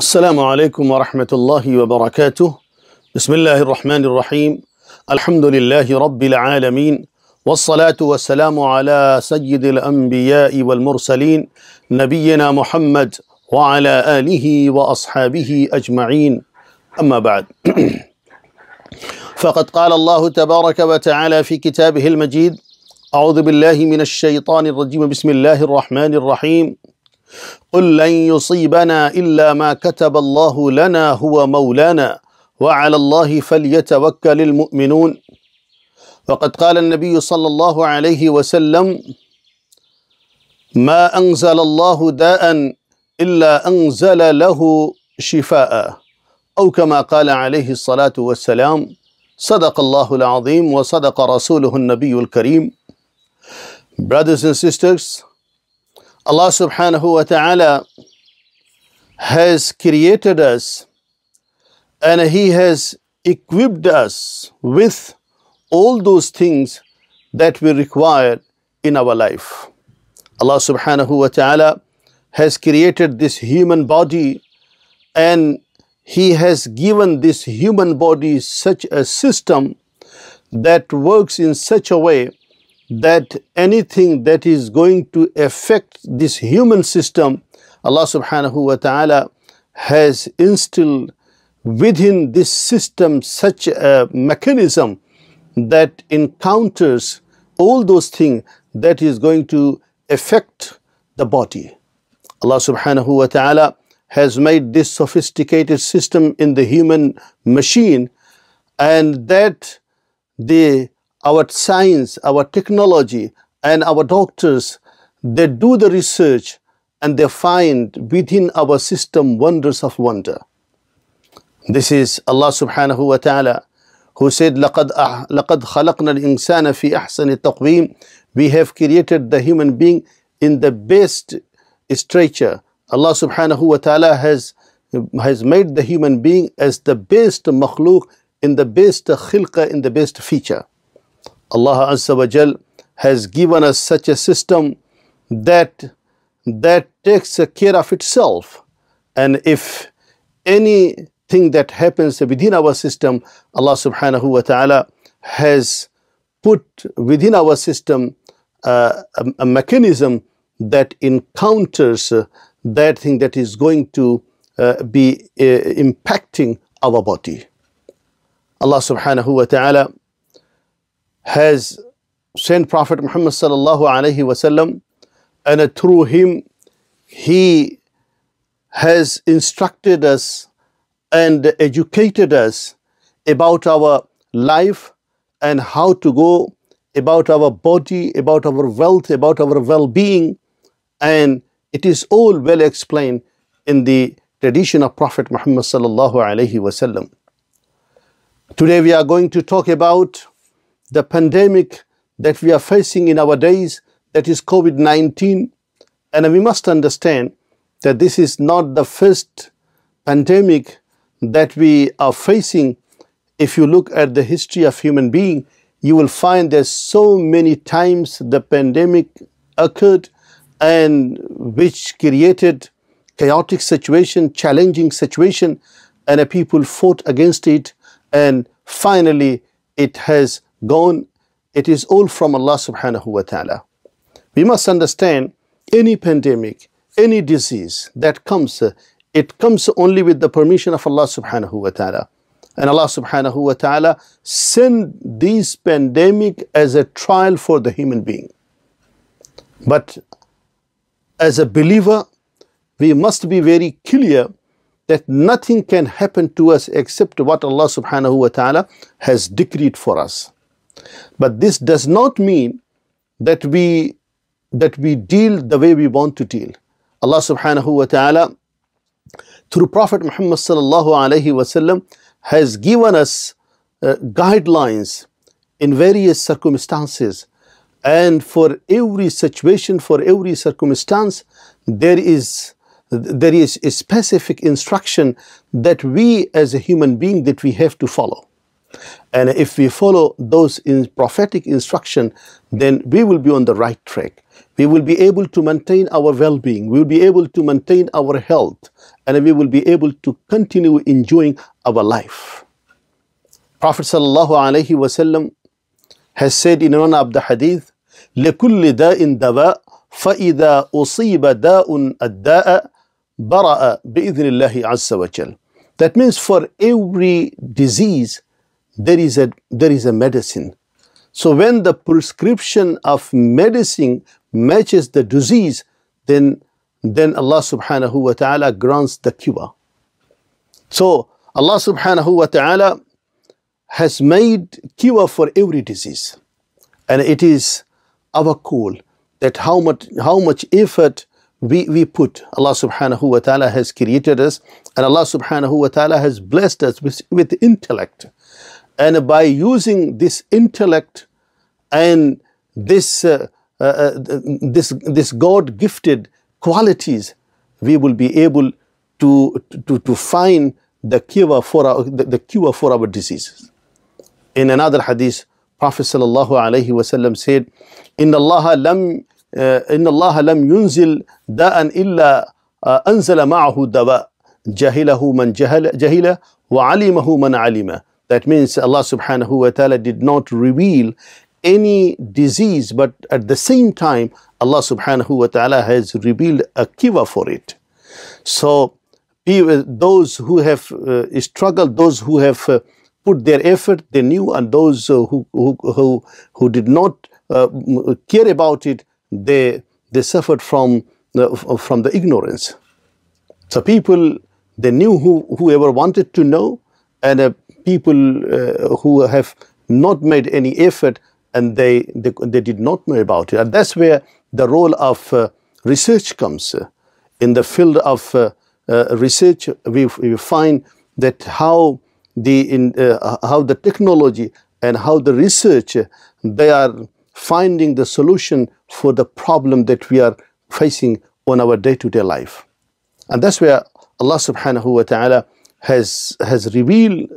السلام عليكم ورحمة الله وبركاته بسم الله الرحمن الرحيم الحمد لله رب العالمين والصلاة والسلام على سيد الأنبياء والمرسلين نبينا محمد وعلى آله وأصحابه أجمعين أما بعد فقد قال الله تبارك وتعالى في كتابه المجيد أعوذ بالله من الشيطان الرجيم بسم الله الرحمن الرحيم قل لن يصيبنا إلا ما كتب الله لنا هو مولانا وعلى الله فليتوكل المؤمنون وقد قال النبي صلى الله عليه وسلم ما أنزل الله داء إلا أنزل له شفاء أو كما قال عليه الصلاة والسلام صدق الله العظيم وصدق رسوله النبي الكريم Brothers and sisters, Allah subhanahu wa ta'ala has created us and He has equipped us with all those things that we require in our life. Allah subhanahu wa ta'ala has created this human body and He has given this human body such a system that works in such a way that anything that is going to affect this human system, Allah subhanahu wa ta'ala has instilled within this system such a mechanism that encounters all those things that is going to affect the body. Allah subhanahu wa ta'ala has made this sophisticated system in the human machine and that the our science, our technology, and our doctors, they do the research and they find within our system wonders of wonder. This is Allah subhanahu wa ta'ala who said, لَقَدْ, لقد خلقنا الْإِنسَانَ فِي أَحْسَنِ التَّقْوِيمِ We have created the human being in the best structure. Allah subhanahu wa ta'ala has, has made the human being as the best makhluk in the best khilqa, in the best feature. Allah Azza wa Jal has given us such a system that that takes care of itself and if anything that happens within our system Allah subhanahu wa ta'ala has put within our system uh, a, a, mechanism that encounters uh, that thing that is going to uh, be uh, impacting our body Allah subhanahu wa ta'ala has sent Prophet Muhammad sallallahu alaihi wasallam and through him he has instructed us and educated us about our life and how to go about our body, about our wealth, about our well-being and it is all well explained in the tradition of Prophet Muhammad sallallahu alaihi wasallam. Today we are going to talk about the pandemic that we are facing in our days, that is COVID-19. And we must understand that this is not the first pandemic that we are facing. If you look at the history of human being, you will find there's so many times the pandemic occurred and which created chaotic situation, challenging situation, and people fought against it. And finally, it has gone. It is all from Allah subhanahu wa ta'ala. We must understand any pandemic, any disease that comes, it comes only with the permission of Allah subhanahu wa ta'ala. And Allah subhanahu wa ta'ala send this pandemic as a trial for the human being. But as a believer, we must be very clear that nothing can happen to us except what Allah subhanahu wa ta'ala has decreed for us. But this does not mean that we that we deal the way we want to deal. Allah subhanahu wa ta'ala through Prophet Muhammad sallallahu alaihi wasallam has given us uh, guidelines in various circumstances and for every situation for every circumstance there is there is a specific instruction that we as a human being that we have to follow and if we follow those in prophetic instruction, then we will be on the right track. We will be able to maintain our well-being. We will be able to maintain our health. And we will be able to continue enjoying our life. Prophet Wasallam has said in one of the hadith, لكل داء دواء فإذا أصيب داء الداء برأ بإذن الله عز وجل. That means for every disease there is a there is a medicine so when the prescription of medicine matches the disease then then Allah subhanahu wa ta'ala grants the cure so Allah subhanahu wa ta'ala has made cure for every disease and it is our call that how much how much effort we, we put Allah subhanahu wa ta'ala has created us and Allah subhanahu wa ta'ala has blessed us with, with intellect and by using this intellect and this, uh, uh, uh this, this God gifted qualities, we will be able to, to, to find the cure for our, the, the cure for our diseases. In another hadith, Prophet sallallahu alaihi wasallam said, "Inna Allah lam uh, in Allah lam yunzil da'an illa uh, anzala ma'ahu dawa jahilahu man jahila, jahila wa alimahu man alima." That means Allah subhanahu wa ta'ala did not reveal any disease, but at the same time, Allah subhanahu wa ta'ala has revealed a cure for it. So, those who have uh, struggled, those who have uh, put their effort, they knew, and those uh, who, who, who, who, did not uh, care about it, they, they suffered from, uh, from the ignorance. So, people, they knew who, whoever wanted to know, and uh, people uh, who have not made any effort and they, they, they, did not know about it. And that's where the role of uh, research comes. Uh, in the field of uh, uh, research, we, we, find that how the, in, uh, how the technology and how the research, they are finding the solution for the problem that we are facing on our day-to-day -day life. And that's where Allah subhanahu wa ta'ala has, has revealed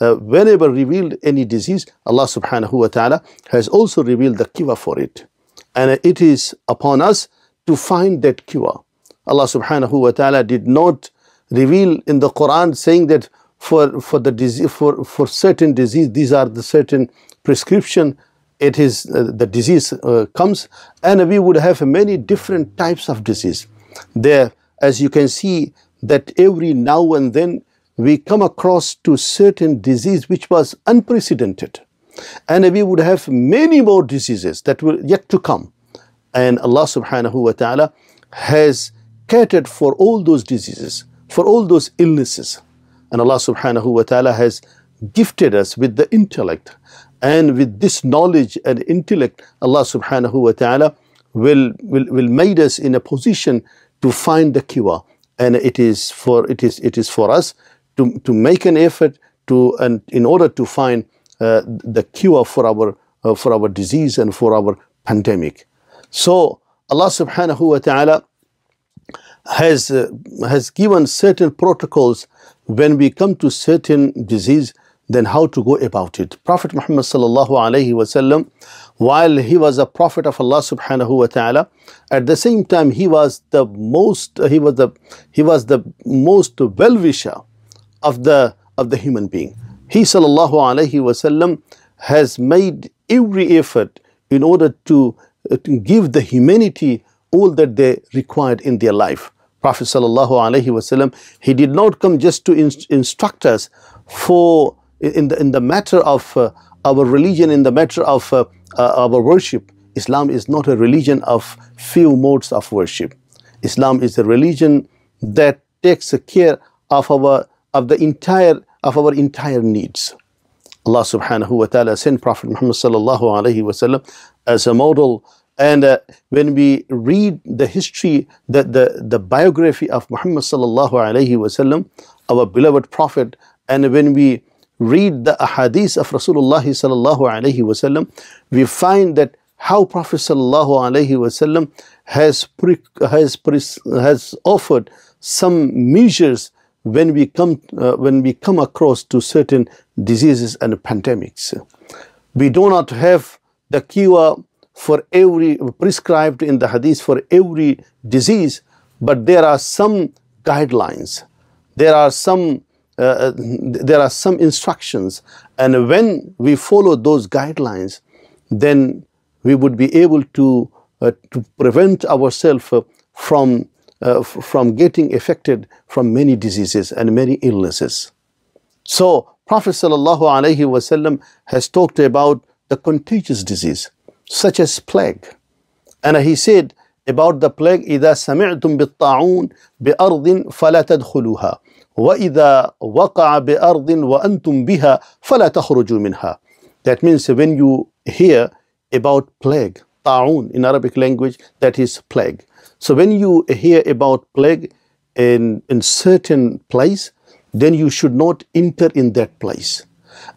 uh, whenever revealed any disease, Allah subhanahu wa ta'ala has also revealed the cure for it. And it is upon us to find that cure. Allah subhanahu wa ta'ala did not reveal in the Quran saying that for, for, the disease, for, for certain disease, these are the certain prescription it is uh, the disease uh, comes and we would have many different types of disease there as you can see that every now and then we come across to certain disease which was unprecedented and we would have many more diseases that were yet to come and Allah subhanahu wa ta'ala has catered for all those diseases for all those illnesses and Allah subhanahu wa ta'ala has gifted us with the intellect and with this knowledge and intellect Allah subhanahu wa ta'ala will, will will made us in a position to find the cure and it is for it is it is for us to, to make an effort to, and in order to find uh, the cure for our, uh, for our disease and for our pandemic. So Allah subhanahu wa ta'ala has, uh, has given certain protocols when we come to certain disease then how to go about it. Prophet Muhammad sallallahu alaihi wasallam, while he was a prophet of Allah subhanahu wa ta'ala, at the same time he was the most, he was the, he was the most well-wisher of the of the human being. He sallallahu alaihi wasallam has made every effort in order to, uh, to give the humanity all that they required in their life. Prophet sallallahu alaihi wasallam he did not come just to inst instruct us for in the in the matter of uh, our religion in the matter of uh, uh our worship. Islam is not a religion of few modes of worship. Islam is a religion that takes care of our of the entire of our entire needs. Allah subhanahu wa ta'ala sent Prophet Muhammad sallallahu alayhi wa as a model and uh, when we read the history, the, the, the biography of Muhammad sallallahu alayhi wasallam, our beloved prophet, and when we read the ahadith of Rasulullah sallallahu alayhi wasallam, we find that how Prophet sallallahu alayhi wasallam has pre, has pre, has offered some measures when we come uh, when we come across to certain diseases and pandemics we do not have the cure for every prescribed in the hadith for every disease but there are some guidelines there are some uh, uh there are some instructions and when we follow those guidelines then we would be able to uh, to prevent ourselves from uh, from getting affected from many diseases and many illnesses. So Prophet ﷺ has talked about the contagious disease such as plague. And he said about the plague, إِذَا سَمِعْتُمْ بِالطَّاعُونَ بِأَرْضٍ فَلَا تَدْخُلُوهَا وَإِذَا وَقَعَ بِأَرْضٍ وَأَنْتُمْ بِهَا فَلَا تَخْرُجُوا مِنْهَا That means when you hear about plague, ta'un in Arabic language, that is plague so when you hear about plague in, in certain place, then you should not enter in that place.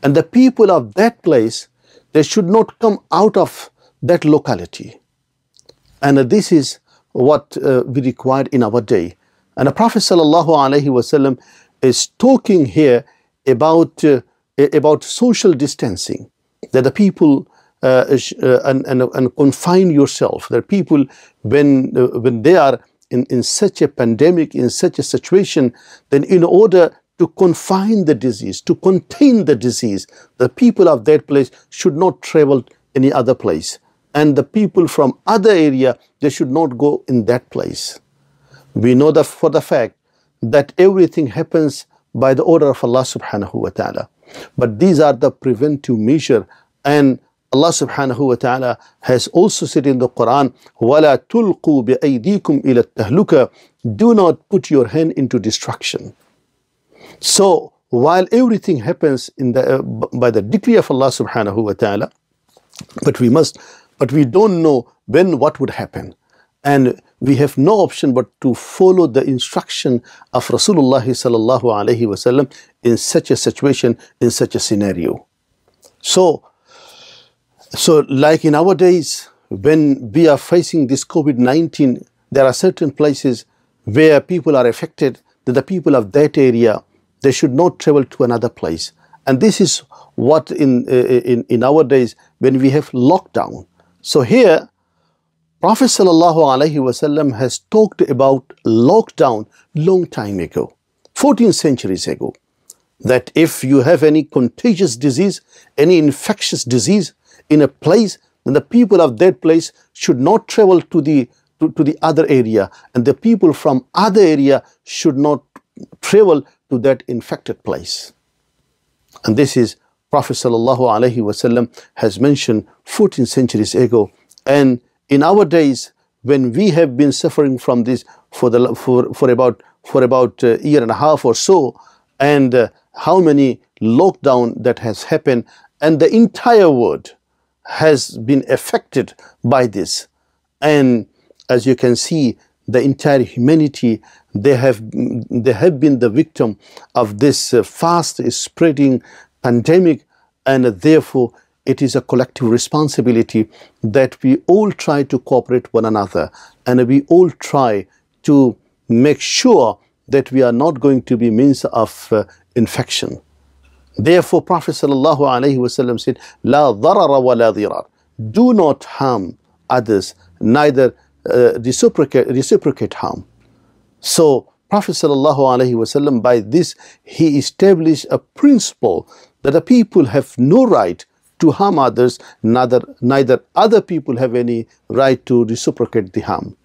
And the people of that place, they should not come out of that locality. And this is what uh, we require in our day. And the Prophet sallallahu alaihi wasallam is talking here about, uh, about social distancing, that the people uh, uh, and, and, and confine yourself. There are people when, uh, when they are in, in such a pandemic, in such a situation, then in order to confine the disease, to contain the disease, the people of that place should not travel any other place. And the people from other area, they should not go in that place. We know that for the fact that everything happens by the order of Allah subhanahu wa ta'ala. But these are the preventive measure and Allah subhanahu wa ta'ala has also said in the Quran, وَلَا تُلْقُوا بِأَيْدِيكُمْ إِلَى التَّهْلُكَ Do not put your hand into destruction. So, while everything happens in the, uh, by the decree of Allah subhanahu wa ta'ala, but we must, but we don't know when what would happen. And we have no option but to follow the instruction of Rasulullah sallallahu alayhi wasallam in such a situation, in such a scenario. So so, like in our days, when we are facing this COVID-19, there are certain places where people are affected, that the people of that area, they should not travel to another place. And this is what in, eh, in, in our days, when we have lockdown. So here, Prophet wasallam has talked about lockdown long time ago, 14 centuries ago, that if you have any contagious disease, any infectious disease, in a place, then the people of that place should not travel to the to, to the other area, and the people from other area should not travel to that infected place. And this is Prophet wasallam has mentioned 14 centuries ago. And in our days, when we have been suffering from this for the for, for about for about a uh, year and a half or so, and uh, how many lockdown that has happened, and the entire world, has been affected by this. And as you can see, the entire humanity, they have, they have been the victim of this uh, fast spreading pandemic, and therefore it is a collective responsibility that we all try to cooperate one another and we all try to make sure that we are not going to be means of uh, infection. Therefore, Prophet ﷺ said, La dharara wa la dhirar. Do not harm others, neither uh, reciprocate, reciprocate harm. So, Prophet ﷺ, by this, he established a principle that the people have no right to harm others, neither, neither other people have any right to reciprocate the harm.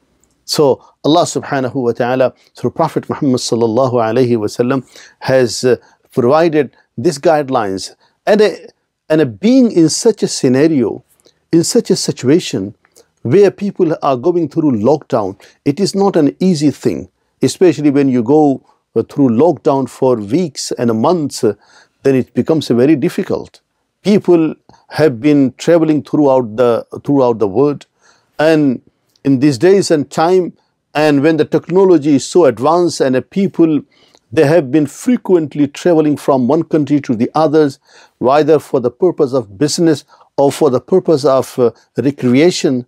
So Allah subhanahu wa ta'ala through Prophet Muhammad sallallahu alayhi wa has uh, provided these guidelines and a, and a being in such a scenario, in such a situation where people are going through lockdown, it is not an easy thing, especially when you go through lockdown for weeks and months, then it becomes very difficult. People have been traveling throughout the, throughout the world and in these days and time and when the technology is so advanced and people they have been frequently traveling from one country to the others, whether for the purpose of business or for the purpose of uh, recreation.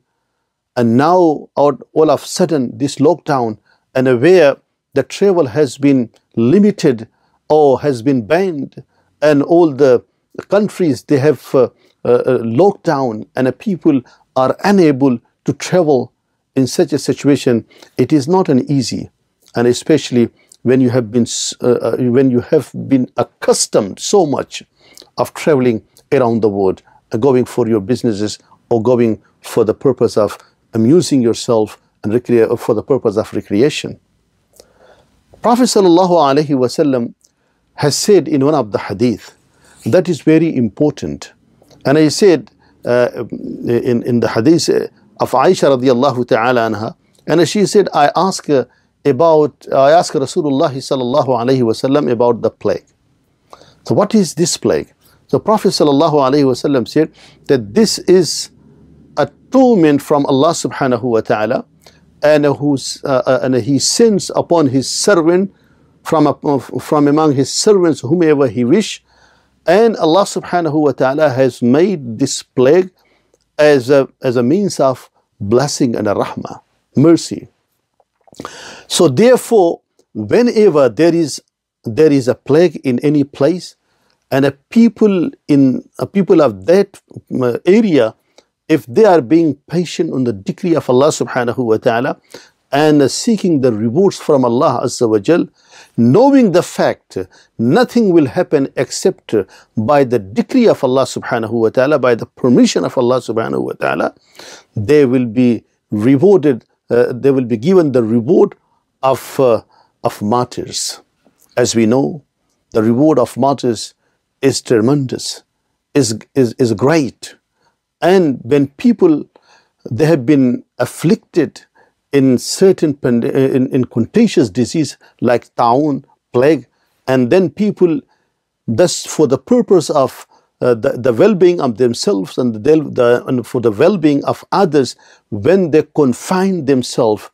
And now, out, all of a sudden, this lockdown and aware that travel has been limited or has been banned, and all the countries they have uh, uh, uh locked down, and people are unable to travel in such a situation, it is not an easy, and especially when you have been uh, uh, when you have been accustomed so much of traveling around the world uh, going for your businesses or going for the purpose of amusing yourself and uh, for the purpose of recreation prophet sallallahu alaihi wasallam has said in one of the hadith that is very important and i said uh, in in the hadith of aisha radiyallahu ta'ala anha and she said i asked uh, about, I asked Rasulullah sallallahu alayhi wasallam about the plague. So what is this plague? So Prophet sallallahu alayhi wasallam said that this is a torment from Allah subhanahu wa ta'ala and, whose, uh, uh and he sends upon his servant from, from among his servants whomever he wish and Allah subhanahu wa ta'ala has made this plague as a, as a means of blessing and a rahmah, mercy. So therefore, whenever there is there is a plague in any place, and a people in a people of that uh, area, if they are being patient on the decree of Allah subhanahu wa ta'ala and seeking the rewards from Allah azza wa jal, knowing the fact nothing will happen except by the decree of Allah subhanahu wa ta'ala, by the permission of Allah subhanahu wa ta'ala, they will be rewarded uh, they will be given the reward of, uh, of martyrs. As we know, the reward of martyrs is tremendous, is, is, is great. And when people, they have been afflicted in certain, uh, in, in contagious disease like town, plague, and then people, thus for the purpose of uh, the, the well-being of themselves and, the, the, and for the well-being of others when they confine themselves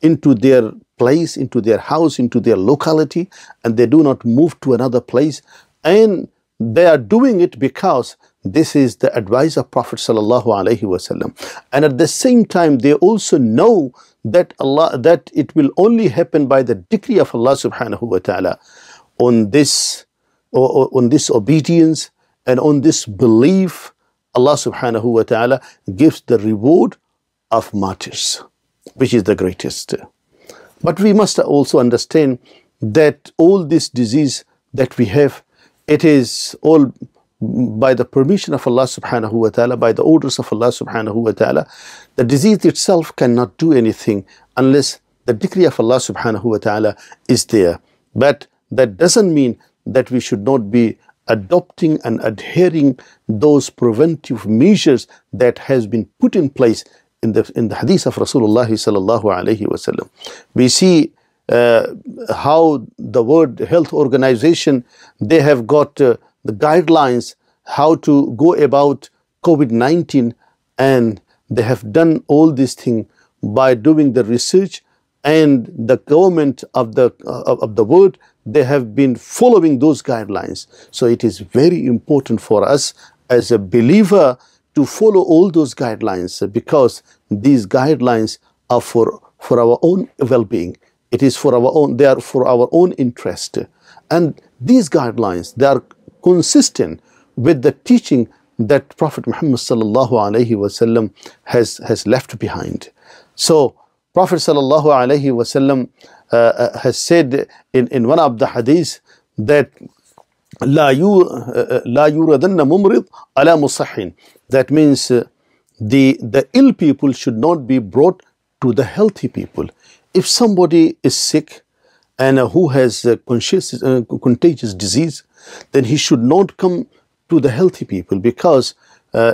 into their place, into their house, into their locality, and they do not move to another place. And they are doing it because this is the advice of Prophet sallallahu alaihi wasallam. And at the same time, they also know that Allah that it will only happen by the decree of Allah subhanahu wa taala. On this, on this obedience, and on this belief, Allah subhanahu wa ta'ala gives the reward of martyrs, which is the greatest. But we must also understand that all this disease that we have, it is all by the permission of Allah subhanahu wa ta'ala, by the orders of Allah subhanahu wa ta'ala, the disease itself cannot do anything unless the decree of Allah subhanahu wa ta'ala is there. But that doesn't mean that we should not be adopting and adhering those preventive measures that has been put in place in the in the hadith of Rasulullah sallallahu alaihi wasallam. We see uh, how the World Health Organization they have got uh, the guidelines how to go about COVID-19 and they have done all this thing by doing the research and the government of the uh, of the world they have been following those guidelines. So it is very important for us as a believer to follow all those guidelines because these guidelines are for, for our own well-being. It is for our own, they are for our own interest. And these guidelines, they are consistent with the teaching that Prophet Muhammad sallallahu alaihi wasallam has, has left behind. So Prophet sallallahu alaihi wasallam uh, uh, has said in, in one of the hadith that لا لا يردن ممرض على مصحين that means uh, the the ill people should not be brought to the healthy people if somebody is sick and uh, who has uh, uh contagious disease then he should not come to the healthy people because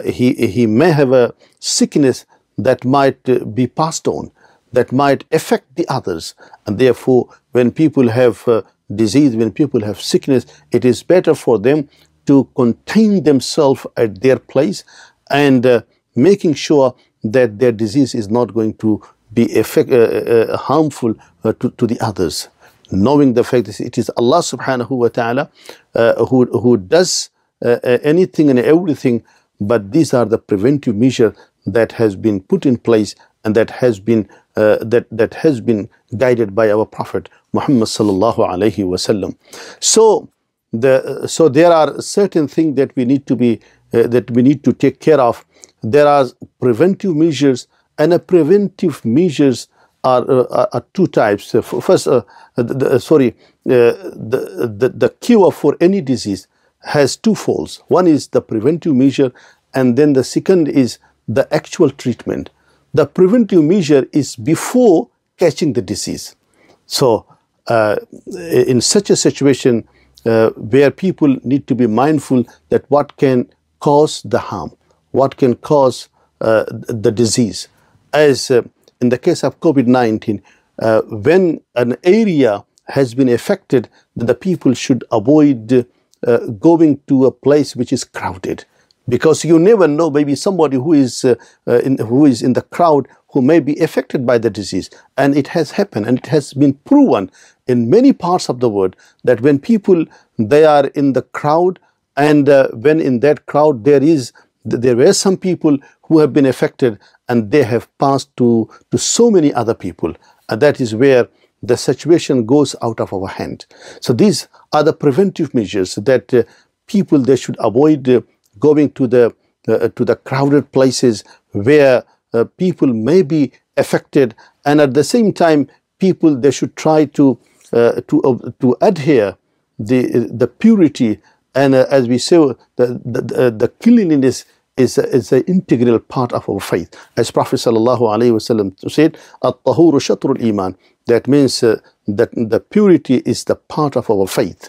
he he may have a sickness that might be passed on that might affect the others. And therefore, when people have uh, disease, when people have sickness, it is better for them to contain themselves at their place and uh, making sure that their disease is not going to be effect, uh, uh, uh harmful uh, to, to the others. Knowing the fact that it is Allah subhanahu wa ta'ala uh, who, who does anything and everything, but these are the preventive measures that has been put in place and that has been uh, that that has been guided by our prophet muhammad sallallahu alaihi wasallam so the so there are certain things that we need to be uh, that we need to take care of there are preventive measures and a preventive measures are, uh, are two types uh, first uh, the, the, uh, sorry the, the the cure for any disease has two folds one is the preventive measure and then the second is the actual treatment the preventive measure is before catching the disease. So, uh, in such a situation uh, where people need to be mindful that what can cause the harm, what can cause uh, the disease. As uh, in the case of COVID-19, uh, when an area has been affected, the people should avoid uh, going to a place which is crowded because you never know maybe somebody who is uh, uh, in, who is in the crowd who may be affected by the disease and it has happened and it has been proven in many parts of the world that when people they are in the crowd and uh, when in that crowd there is there were some people who have been affected and they have passed to to so many other people and that is where the situation goes out of our hand so these are the preventive measures that uh, people they should avoid uh, going to the uh, to the crowded places where uh, people may be affected and at the same time people they should try to uh, to uh, to adhere the the purity and uh, as we say the the, the uh, cleanliness is a, is an integral part of our faith as prophet sallallahu alaihi wasallam said at-tahuru shatrul iman that means that the purity is the part of our faith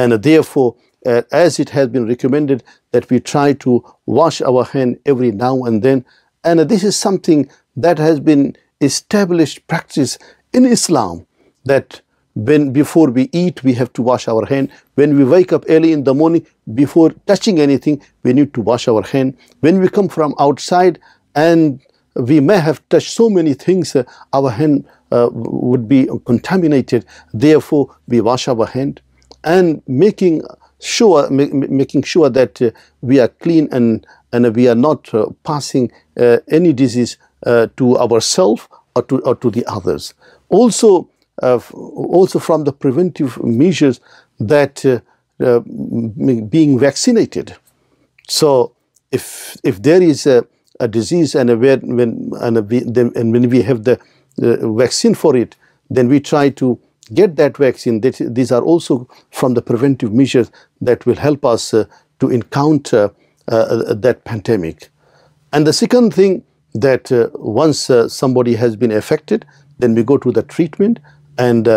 and therefore uh, as it has been recommended that we try to wash our hand every now and then. And this is something that has been established practice in Islam that when before we eat we have to wash our hand when we wake up early in the morning before touching anything we need to wash our hand when we come from outside and we may have touched so many things uh, our hand uh, would be contaminated therefore we wash our hand and making sure making sure that uh, we are clean and and we are not uh, passing uh, any disease to ourselves or to or to the others also also from the preventive measures that being vaccinated so if if there is a, a disease and a, when and, we, then, and when we have the uh, vaccine for it, then we try to get that vaccine. That, these are also from the preventive measures that will help us uh, to encounter uh, uh, that pandemic. And the second thing that once somebody has been affected, then we go to the treatment and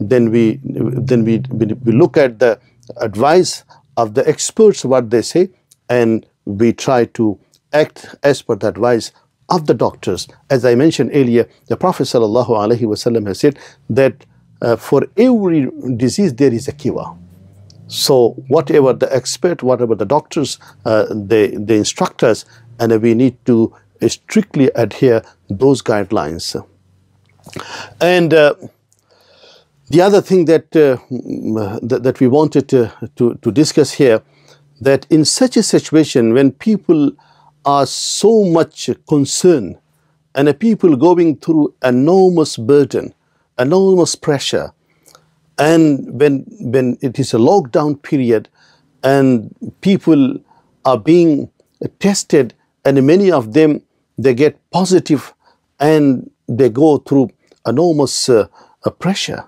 then we then we, we look at the advice of the experts what they say and we try to act as per the advice of the doctors as i mentioned earlier the prophet sallallahu alaihi wasallam has said that uh, for every disease there is a cure so whatever the expert, whatever the doctors, uh, they, they instruct us, and we need to strictly adhere those guidelines. And uh, the other thing that, uh, that, that, we wanted to, to, to discuss here, that in such a situation when people are so much concerned and people going through enormous burden, enormous pressure, and when when it is a lockdown period and people are being tested and many of them they get positive and they go through enormous uh, uh, pressure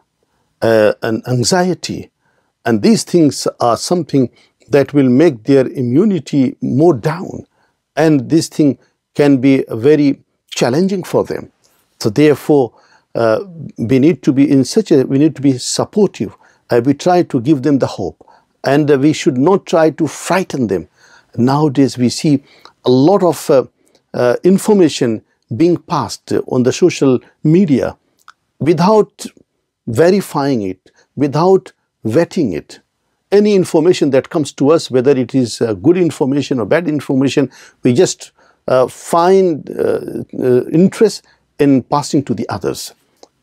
uh, and anxiety and these things are something that will make their immunity more down and this thing can be very challenging for them so therefore uh, we need to be in such a we need to be supportive uh, we try to give them the hope and uh, we should not try to frighten them nowadays we see a lot of uh, uh, information being passed on the social media without verifying it without vetting it any information that comes to us whether it is uh, good information or bad information we just find interest in passing to the others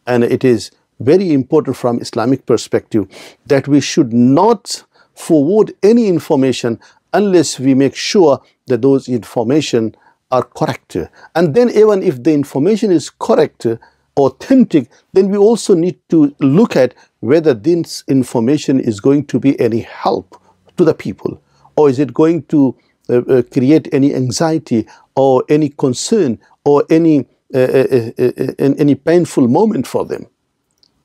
and it is very important from Islamic perspective that we should not forward any information unless we make sure that those information are correct. And then even if the information is correct, authentic, then we also need to look at whether this information is going to be any help to the people or is it going to uh, uh, create any anxiety or any concern or any any painful moment for them.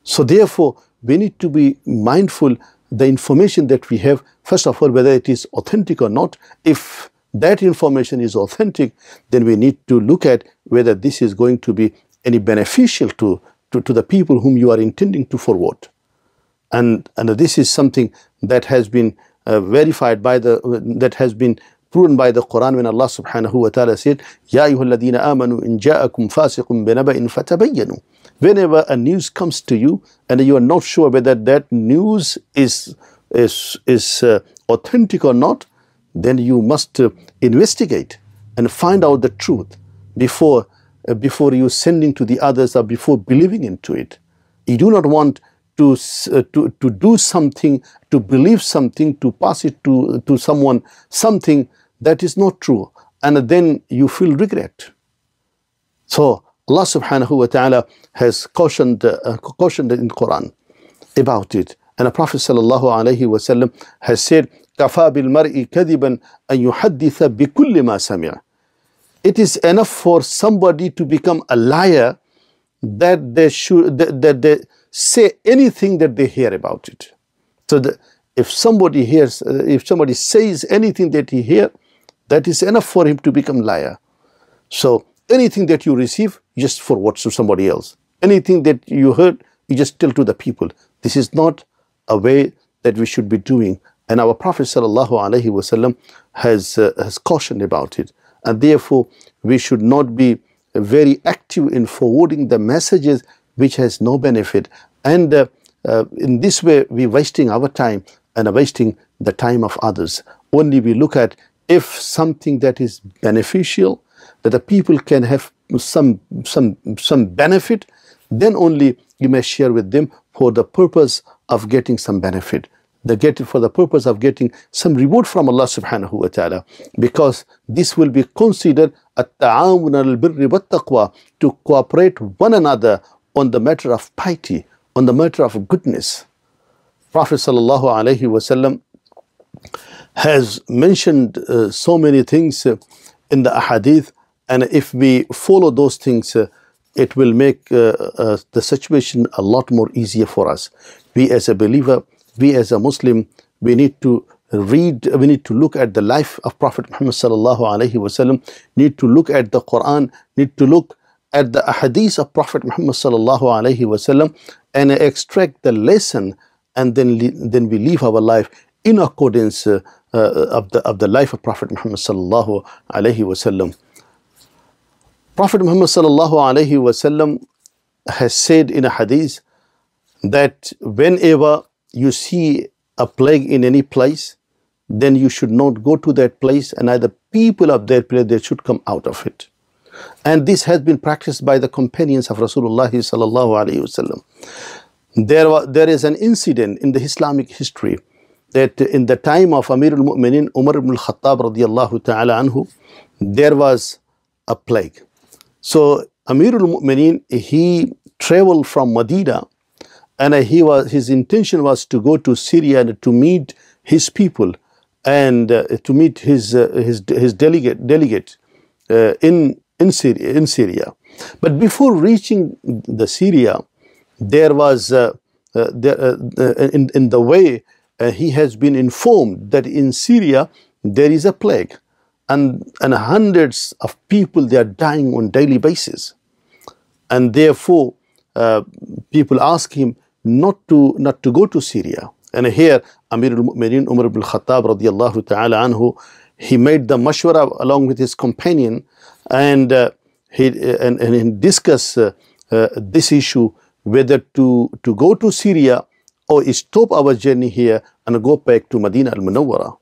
So therefore, we need to be mindful the information that we have, first of all, whether it is authentic or not. If that information is authentic, then we need to look at whether this is going to be any beneficial to, to, to the people whom you are intending to forward. And, and this is something that has been uh, verified by the, that has been proven by the Quran when Allah subhanahu wa ta'ala said, Ya ayyuhalladhina amanu in ja'akum fasiqum binaba'in fatabayyanu. Whenever a news comes to you and you are not sure whether that news is, is, is uh, authentic or not, then you must uh, investigate and find out the truth before, uh, before you sending to the others or before believing into it. You do not want to, uh, to, to do something, to believe something, to pass it to, to someone, something that is not true and then you feel regret. So Allah subhanahu wa ta'ala has cautioned, uh, cautioned in Quran about it. And the Prophet sallallahu alaihi wa has said, كَفَى بِالْمَرْءِ كَذِبًا an يُحَدِّثَ بِكُلِّ ma سَمِعَ It is enough for somebody to become a liar that they should that, that they say anything that they hear about it. So the, if somebody hears, uh, if somebody says anything that he hears, that is enough for him to become liar. So anything that you receive, just for what to somebody else. Anything that you heard, you just tell to the people. This is not a way that we should be doing. And our Prophet sallallahu has, uh, has cautioned about it. And therefore, we should not be very active in forwarding the messages which has no benefit. And uh, uh, in this way, we're wasting our time and are wasting the time of others. Only we look at if something that is beneficial, that the people can have some, some, some benefit, then only you may share with them for the purpose of getting some benefit. The get for the purpose of getting some reward from Allah subhanahu wa ta'ala because this will be considered at-ta'awun al-birri taqwa to cooperate one another on the matter of piety, on the matter of goodness. Prophet sallallahu alayhi wa has mentioned uh, so many things uh, in the ahadith and if we follow those things uh, it will make uh, uh, the situation a lot more easier for us we as a believer we as a muslim we need to read we need to look at the life of prophet muhammad sallallahu alaihi wasallam need to look at the quran need to look at the ahadith of prophet muhammad sallallahu alaihi wasallam and extract the lesson and then then we live our life in accordance uh, uh, of, the, of the life of Prophet Muhammad sallallahu alaihi wasallam. Prophet Muhammad sallallahu alaihi wasallam has said in a hadith that whenever you see a plague in any place, then you should not go to that place and either people of that place they should come out of it. And this has been practiced by the companions of Rasulullah sallallahu alaihi wasallam. There, there is an incident in the Islamic history that in the time of Amir al-Mu'minin Umar ibn al-Khattab radiallahu ta'ala anhu, there was a plague. So Amir al-Mu'minin, he traveled from Medina and he was, his intention was to go to Syria and to meet his people and uh, to meet his, uh, his, his delegate, delegate uh, in, in, Syria, in Syria. But before reaching the Syria, there was uh, uh, there, uh, in, in the way uh, he has been informed that in Syria there is a plague and, and hundreds of people they are dying on daily basis and therefore uh, people ask him not to not to go to Syria and here Amir al-Mu'minin Umar ibn Khattab radiyallahu ta'ala anhu he made the mashwara along with his companion and uh, he uh, and, and discuss uh, uh, this issue whether to to go to Syria or oh, stop our journey here and go back to Medina al-Munawwara.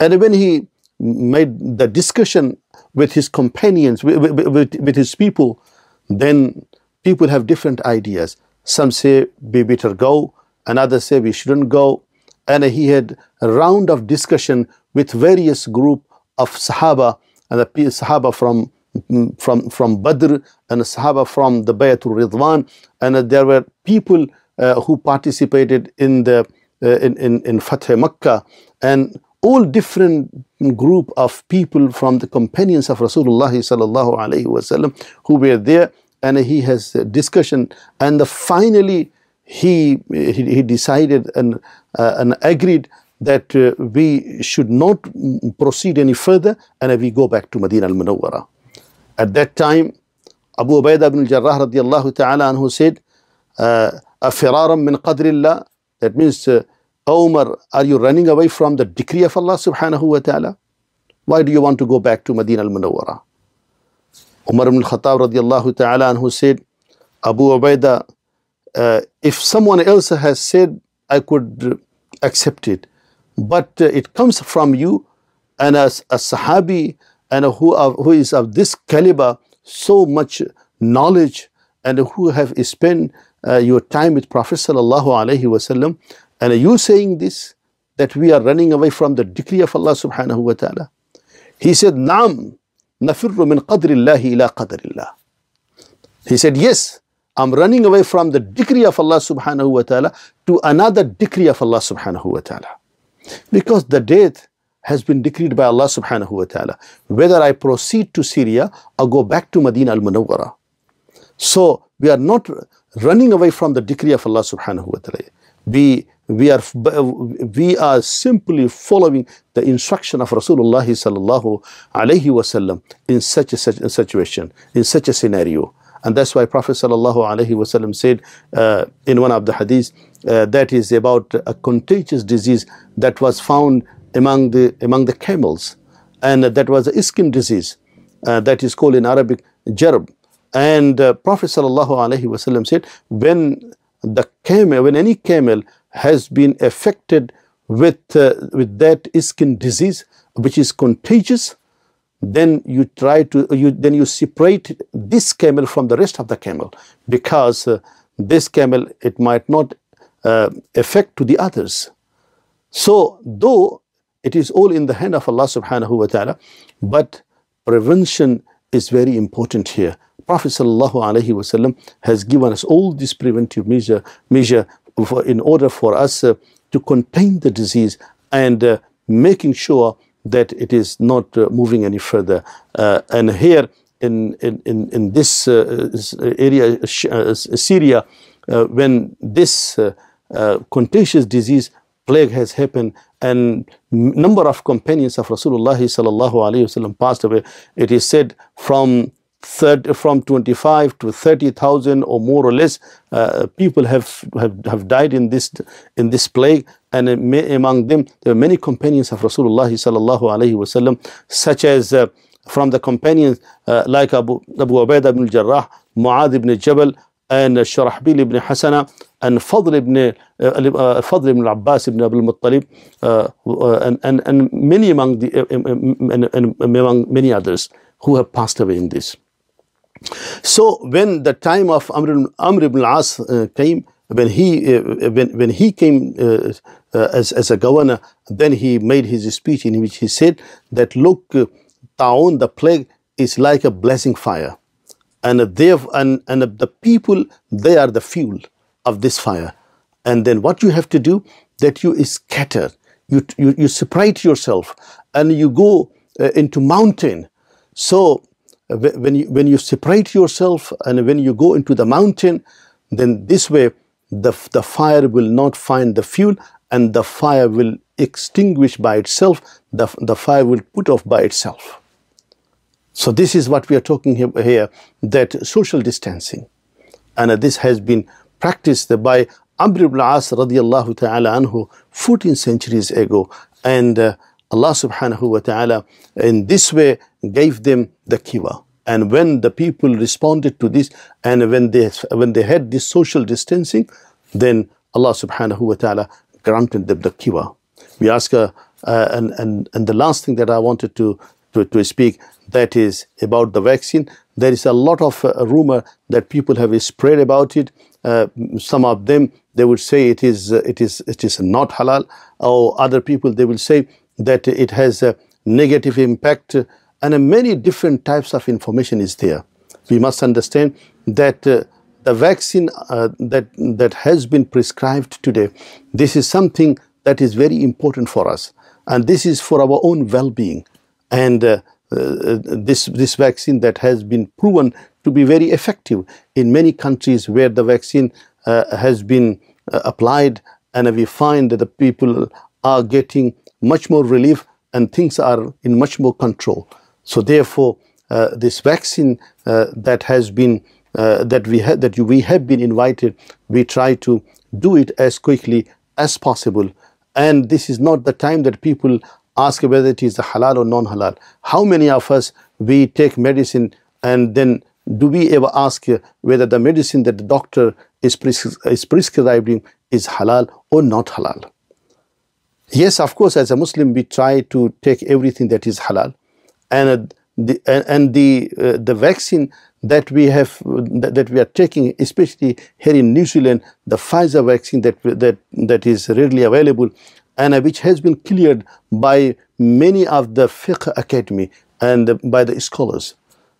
And when he made the discussion with his companions, with, with, with, his people, then people have different ideas. Some say we better go, another say we shouldn't go. And he had a round of discussion with various group of Sahaba, and the Sahaba from from from Badr and Sahaba from the Bayatul Ridwan, and there were people uh, who participated in the uh, in, in, in Fateh Makkah and all different group of people from the companions of Rasulullah sallallahu alaihi wasallam who were there and he has discussion and finally he, he, he decided and, uh, and agreed that uh, we should not proceed any further and we go back to Madinah al-Munawwara. At that time, Abu Ubaidah ibn jarrah radiallahu ta'ala anhu said, فرارا min qadrillah. That means, uh, Omar, are you running away from the decree of Allah subhanahu wa ta'ala? Why do you want to go back to Medina al-Munawwara? Umar ibn Khattab radiallahu ta'ala who said, Abu Ubaidah, uh, if someone else has said, I could accept it. But uh, it comes from you and as a Sahabi and a who, of, who is of this caliber, so much knowledge and who have spent uh, your time with Prophet sallallahu alaihi wasallam, and are you saying this that we are running away from the decree of Allah subhanahu wa taala? He said, "Nam nafirru min qadrillahi ila qadrillah." He said, "Yes." I'm running away from the decree of Allah subhanahu wa ta'ala to another decree of Allah subhanahu wa ta'ala. Because the death has been decreed by Allah subhanahu wa ta'ala, whether I proceed to Syria or go back to Medina al-Munawwara. So we are not running away from the decree of Allah subhanahu wa ta'ala. We, we, are, we are simply following the instruction of Rasulullah sallallahu alayhi in such a, such a situation, in such a scenario. And that's why Prophet sallallahu alayhi said uh, in one of the hadiths uh, that is about a contagious disease that was found among the, among the camels. And that was a skin disease uh, that is called in Arabic jarb. And uh, Prophet ﷺ said, when the camel, when any camel has been affected with, uh, with that skin disease which is contagious, then you try to, uh, you, then you separate this camel from the rest of the camel because uh, this camel, it might not uh, affect to the others. So, though it is all in the hand of Allah subhanahu wa ta'ala, but prevention is very important here Prophet wasallam has given us all this preventive measure, measure for, in order for us uh, to contain the disease and uh, making sure that it is not uh, moving any further. Uh, and here in, in, in, in this uh, uh, area, Syria, when this contagious disease plague has happened and number of companions of Rasulullah sallallahu alaihi wasallam passed away. It is said from 30, from 25 to 30,000 or more or less uh, people have, have, have died in this, in this plague and uh, among them there were many companions of Rasulullah sallallahu alaihi wasallam such as uh, from the companions uh, like Abu, Abu Ubaidah ibn al-Jarrah, Mu'adh ibn Jabal and Sharahbil ibn Hasana and Fadl ibn, uh, uh Fadl ibn Abbas ibn Abdul Muttalib uh, uh, and, and, and many among, the, um, um, and, and among many others who have passed away in this. So when the time of Amr, Amr ibn as uh, came, when he uh, uh when when he came uh, uh, as as a governor, then he made his speech in which he said that look, uh, Taun, the plague is like a blessing fire, and they have, and and the people they are the fuel of this fire, and then what you have to do that you scatter, you you, you separate yourself, and you go into mountain. So when you, when you separate yourself and when you go into the mountain, then this way the, the fire will not find the fuel and the fire will extinguish by itself, the, the fire will put off by itself. So this is what we are talking here, that social distancing. And this has been practiced by Amr ibn As radiallahu ta'ala anhu 14 centuries ago. And uh, Allah subhanahu wa ta'ala in this way gave them the kiva, And when the people responded to this and when they, when they had this social distancing, then Allah subhanahu wa ta'ala granted them the kiva. We ask, uh, uh, and, and, and the last thing that I wanted to, to, to speak, that is about the vaccine. There is a lot of uh, rumor that people have spread about it. Uh, some of them they would say it is uh, it is it is not halal or other people they will say that it has a negative impact and many different types of information is there. We must understand that uh, the vaccine uh, that, that has been prescribed today, this is something that is very important for us and this is for our own well-being and uh, uh, this this vaccine that has been proven to be very effective in many countries where the vaccine uh, has been uh, applied and we find that the people are getting much more relief and things are in much more control. So therefore, uh, this vaccine uh, that has been uh, that we ha that we have been invited, we try to do it as quickly as possible. And this is not the time that people ask whether it is halal or non-halal. How many of us we take medicine and then do we ever ask whether the medicine that the doctor is, pres is prescribing is halal or not halal? Yes, of course, as a Muslim, we try to take everything that is halal. And uh, the, and the, uh, the vaccine that we have, uh, that we are taking, especially here in New Zealand, the Pfizer vaccine that, that, that is readily available and uh, which has been cleared by many of the fiqh academy and by the scholars.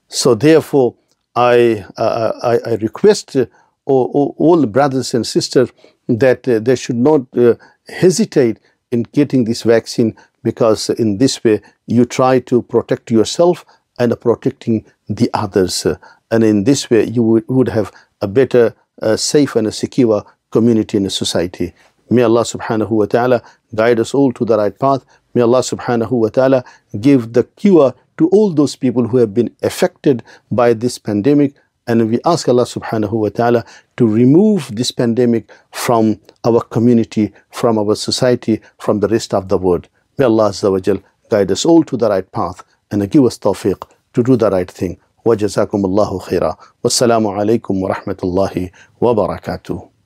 So therefore, I, uh, I, I, request all, all, brothers and sisters that they should not hesitate in getting this vaccine because in this way you try to protect yourself and protecting the others. And in this way you would have a better, uh, safe and secure community and society. May Allah subhanahu wa ta'ala guide us all to the right path. May Allah subhanahu wa ta'ala give the cure to all those people who have been affected by this pandemic and we ask Allah subhanahu wa ta'ala to remove this pandemic from our community, from our society, from the rest of the world. May Allah Azza wa Jal guide us all to the right path and give us tawfiq to do the right thing. وجزاكم الله خيرا والسلام عليكم ورحمة الله وبركاته